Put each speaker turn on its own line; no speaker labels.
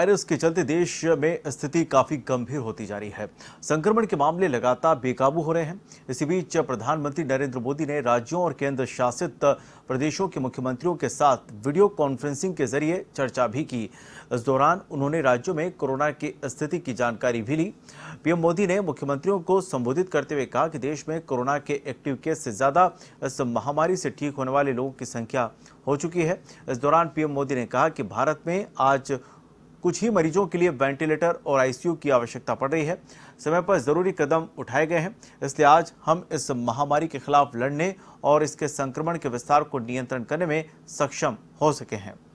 virus के चलते देश में स्थिति काफी गंभीर होती जा रही है संक्रमण के मामले लगातार बेकाबू हो रहे हैं इसी बीच प्रधानमंत्री नरेंद्र मोदी ने राज्यों और केंद्र शासित प्रदेशों के मुख्यमंत्रियों के साथ वीडियो कॉन्फ्रेंसिंग के जरिए चर्चा भी की इस दौरान उन्होंने राज्यों में कोरोना की स्थिति की जानकारी भी ली पीएम मोदी ने मुख्यमंत्रियों को संबोधित करते हुए कहा कि देश में कोरोना के एक्टिव केस से ज्यादा इस महामारी से ठीक होने वाले लोगों की संख्या हो चुकी है इस दौरान पीएम मोदी ने कहा कि भारत में आज कुछ ही मरीजों के लिए वेंटिलेटर और आईसीयू की आवश्यकता पड़ रही है समय पर ज़रूरी कदम उठाए गए हैं इसलिए आज हम इस महामारी के खिलाफ लड़ने और इसके संक्रमण के विस्तार को नियंत्रण करने में सक्षम हो सके हैं